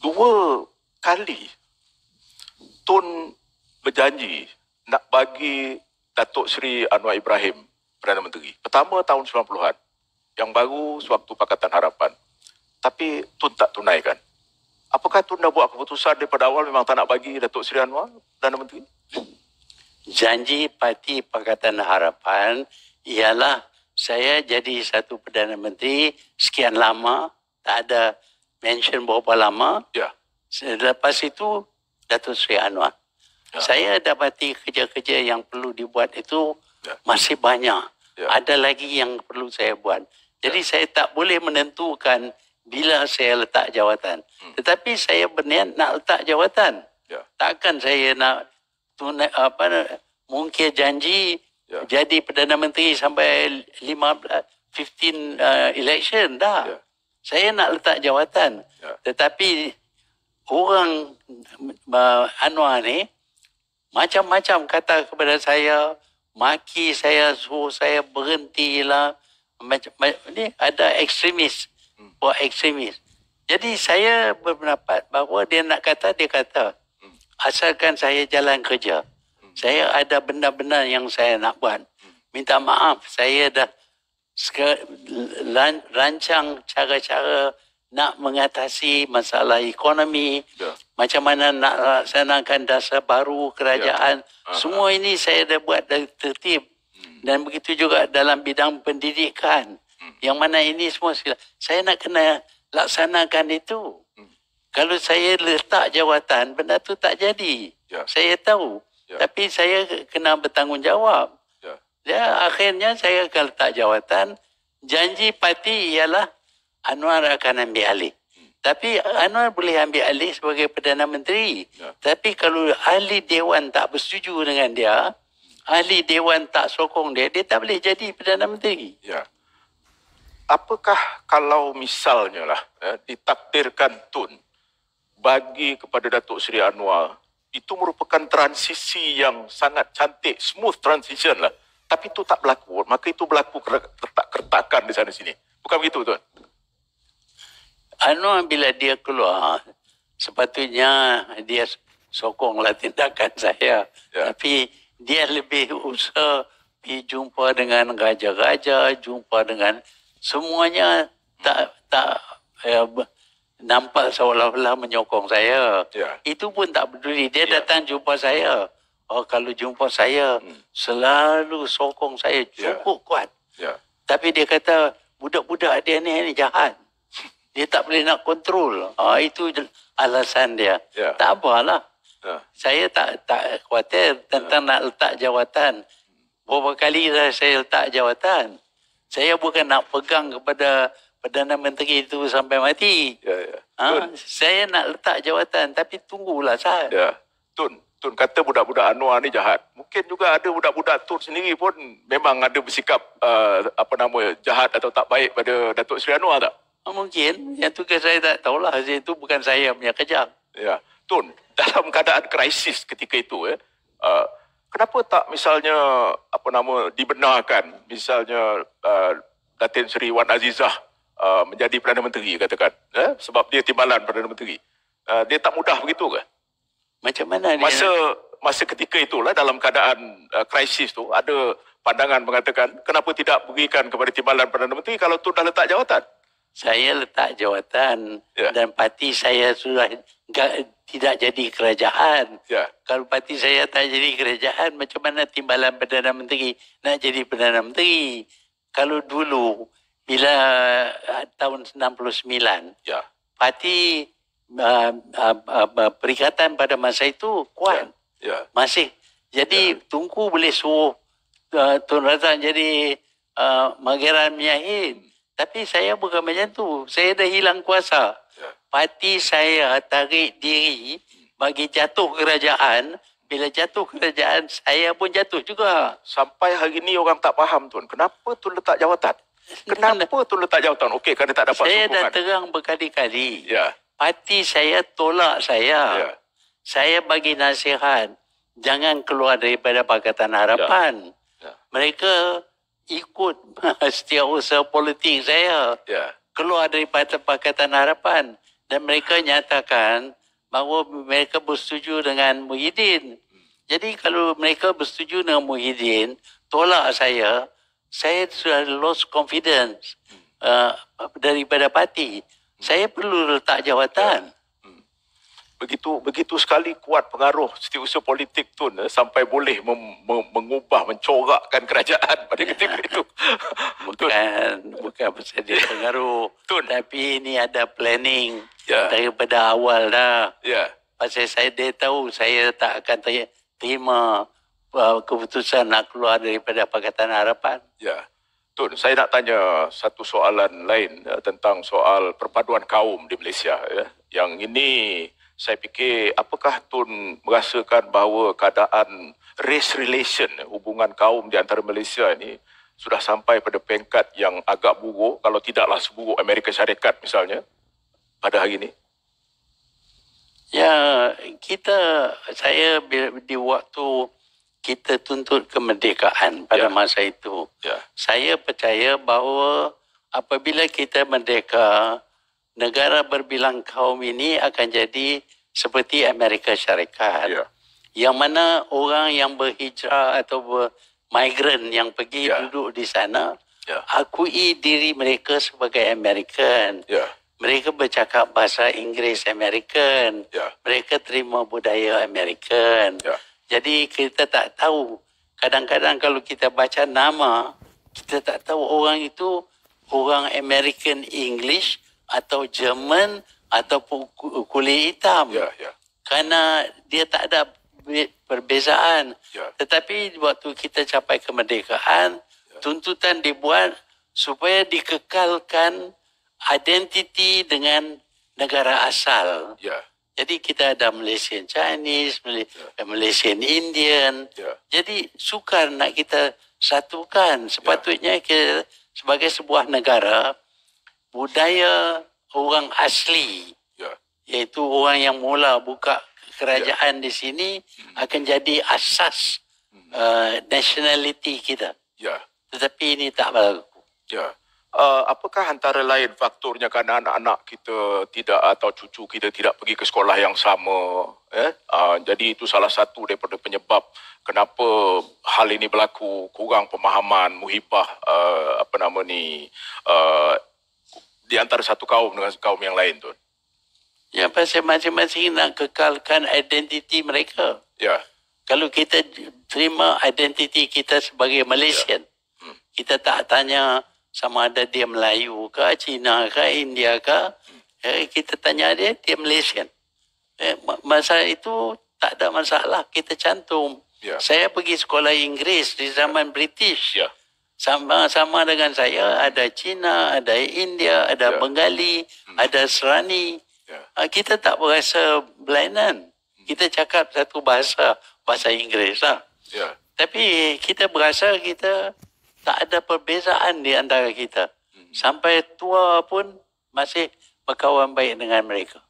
dua kali Tun berjanji nak bagi Datuk Seri Anwar Ibrahim Perdana Menteri. Pertama tahun 90-an. Yang baru sewaktu Pakatan Harapan. Tapi Tun tak tunaikan. Apakah Tun dah buat keputusan daripada awal memang tak nak bagi Datuk Seri Anwar Perdana Menteri? Janji Parti Pakatan Harapan ialah saya jadi satu Perdana Menteri sekian lama tak ada mention berapa lama. Ya. Selepas itu, Datuk Sri Anwar. Yeah. Saya dapati kerja-kerja yang perlu dibuat itu yeah. masih banyak. Yeah. Ada lagi yang perlu saya buat. Jadi yeah. saya tak boleh menentukan bila saya letak jawatan. Hmm. Tetapi saya berniat nak letak jawatan. Yeah. Takkan saya nak tunai, apa, mungkin janji yeah. jadi Perdana Menteri sampai 15, 15 uh, election. Dah. Yeah saya nak letak jawatan ya. tetapi orang uh, Anwar ni macam-macam kata kepada saya maki saya suruh saya berhentilah macam, macam ni ada ekstremis hmm. buat ekstremis jadi saya berpendapat bahawa dia nak kata dia kata hmm. asalkan saya jalan kerja hmm. saya ada benda-benda yang saya nak buat hmm. minta maaf saya dah rancang cara-cara nak mengatasi masalah ekonomi, yeah. macam mana nak laksanakan dasar baru kerajaan. Yeah. Ya. Uh-huh. Semua ini saya dah buat dari tertib. Hmm. Dan begitu juga dalam bidang pendidikan. Hmm. Yang mana ini semua sila. saya nak kena laksanakan itu. Hmm. Kalau saya letak jawatan, benda tu tak jadi. Yeah. Saya tahu. Yeah. Tapi saya kena bertanggungjawab. Ya, akhirnya saya akan letak jawatan. Janji parti ialah Anwar akan ambil alih. Tapi Anwar boleh ambil alih sebagai Perdana Menteri. Ya. Tapi kalau ahli Dewan tak bersetuju dengan dia, ahli Dewan tak sokong dia, dia tak boleh jadi Perdana Menteri. Ya. Apakah kalau misalnya lah, ya, ditakdirkan Tun bagi kepada Datuk Seri Anwar, itu merupakan transisi yang sangat cantik, smooth transition lah. Tapi itu tak berlaku. Maka itu berlaku kertak-kertakan di sana sini. Bukan begitu, Tuan? Anwar bila dia keluar, sepatutnya dia sokonglah tindakan saya. Ya. Tapi dia lebih usaha pergi jumpa dengan raja-raja, jumpa dengan semuanya tak tak ya, nampak seolah-olah menyokong saya. Ya. Itu pun tak peduli. Dia ya. datang jumpa saya. Oh kalau jumpa saya hmm. selalu sokong saya ya. cukup yeah. kuat. Yeah. Tapi dia kata budak-budak dia ni ni jahat. Dia tak boleh nak kontrol. Ah oh, itu alasan dia. Yeah. Tak apalah. Yeah. Saya tak tak khawatir tentang yeah. nak letak jawatan. Berapa kali dah saya letak jawatan. Saya bukan nak pegang kepada Perdana Menteri itu sampai mati. Yeah, yeah. Ha? Saya nak letak jawatan tapi tunggulah saya. Yeah. Tun. Tun kata budak-budak Anwar ni jahat. Mungkin juga ada budak-budak Tun sendiri pun memang ada bersikap uh, apa nama jahat atau tak baik pada Datuk Seri Anwar tak? Ah, mungkin. Yang tu saya tak tahulah. Itu bukan saya yang kejar. Ya. Tun, dalam keadaan krisis ketika itu, eh, uh, kenapa tak misalnya apa nama dibenarkan misalnya uh, Datin Seri Wan Azizah uh, menjadi Perdana Menteri katakan. Eh, sebab dia timbalan Perdana Menteri. Uh, dia tak mudah begitu ke? Macam mana dia? Masa masa ketika itulah dalam keadaan uh, krisis tu ada pandangan mengatakan kenapa tidak berikan kepada timbalan Perdana Menteri kalau tu dah letak jawatan? Saya letak jawatan yeah. dan parti saya sudah gak, tidak jadi kerajaan. Yeah. Kalau parti saya tak jadi kerajaan macam mana timbalan Perdana Menteri nak jadi Perdana Menteri? Kalau dulu bila uh, tahun 69 ya. Yeah. Parti uh, ah, uh, ah, uh, ah, uh, perikatan pada masa itu kuat. Yeah. Yeah. Masih. Jadi yeah. Tunku boleh suruh uh, Tun Razak jadi uh, Mageran Miahin. Tapi saya bukan macam tu. Saya dah hilang kuasa. Ya. Parti saya tarik diri bagi jatuh kerajaan. Bila jatuh kerajaan, saya pun jatuh juga. Sampai hari ini orang tak faham, Tuan. Kenapa tu letak jawatan? Kenapa tu letak jawatan? Okey, kerana tak dapat saya sokongan. Saya dah terang berkali-kali. Ya. Parti saya tolak saya. Yeah. Saya bagi nasihat, jangan keluar daripada Pakatan Harapan. Yeah. Yeah. Mereka ikut setiap setiausaha politik saya. Yeah. Keluar daripada Pakatan Harapan. Dan mereka nyatakan bahawa mereka bersetuju dengan Muhyiddin. Hmm. Jadi kalau mereka bersetuju dengan Muhyiddin, tolak saya, saya sudah lost confidence hmm. uh, daripada parti saya perlu letak jawatan. Ya. Hmm. Begitu begitu sekali kuat pengaruh setiausaha politik tu ne, eh, sampai boleh mem, mem, mengubah, mencorakkan kerajaan pada ketika itu. bukan, bukan pasal dia pengaruh. Tun. Tapi ini ada planning yeah. daripada awal dah. Yeah. Pasal saya, dia tahu saya tak akan terima uh, keputusan nak keluar daripada Pakatan Harapan. Ya. Tun, saya nak tanya satu soalan lain ya, tentang soal perpaduan kaum di Malaysia. Ya. Yang ini saya fikir apakah Tun merasakan bahawa keadaan race relation, eh, hubungan kaum di antara Malaysia ini sudah sampai pada pengkat yang agak buruk, kalau tidaklah seburuk Amerika Syarikat misalnya pada hari ini? Ya, kita, saya di waktu kita tuntut kemerdekaan pada ya. masa itu. Ya. Saya percaya bahawa apabila kita merdeka, negara berbilang kaum ini akan jadi seperti Amerika Syarikat. Ya. Yang mana orang yang berhijrah atau migran yang pergi ya. duduk di sana, ya. akui diri mereka sebagai American. Ya. Mereka bercakap bahasa Inggeris American. Ya. Mereka terima budaya American. Ya. Jadi kita tak tahu. Kadang-kadang kalau kita baca nama, kita tak tahu orang itu orang American English atau German atau kulit hitam. Ya, ya. Yeah. dia tak ada perbezaan. Yeah. Tetapi waktu kita capai kemerdekaan, yeah. tuntutan dibuat supaya dikekalkan identiti dengan negara asal. Ya. Jadi kita ada Malaysian Chinese, yeah. Ya. Malaysian Indian. Yeah. Jadi sukar nak kita satukan. Ya. Sepatutnya yeah. kita sebagai sebuah negara budaya orang asli, yeah. iaitu orang yang mula buka kerajaan yeah. di sini mm. akan jadi asas mm. uh, nationality kita. Yeah. Tetapi ini tak berlaku. Yeah uh, apakah antara lain faktornya kerana anak-anak kita tidak atau cucu kita tidak pergi ke sekolah yang sama eh? uh, jadi itu salah satu daripada penyebab kenapa hal ini berlaku kurang pemahaman muhibah uh, apa nama ni uh, di antara satu kaum dengan kaum yang lain tu ya pasal masing-masing nak kekalkan identiti mereka ya kalau kita terima identiti kita sebagai Malaysian yeah. hmm. kita tak tanya sama ada dia Melayu ke, Cina ke, India ke, eh, kita tanya dia, dia Malaysian. Eh, masa itu tak ada masalah, kita cantum. Yeah. Saya pergi sekolah Inggeris di zaman yeah. British. Yeah. Sama, sama dengan saya, ada Cina, ada India, ada yeah. Bengali, hmm. ada Serani. Yeah. Ya. Kita tak berasa belainan. Hmm. Kita cakap satu bahasa, bahasa Inggeris lah. Yeah. Tapi kita berasa kita tak ada perbezaan di antara kita. Hmm. Sampai tua pun masih berkawan baik dengan mereka.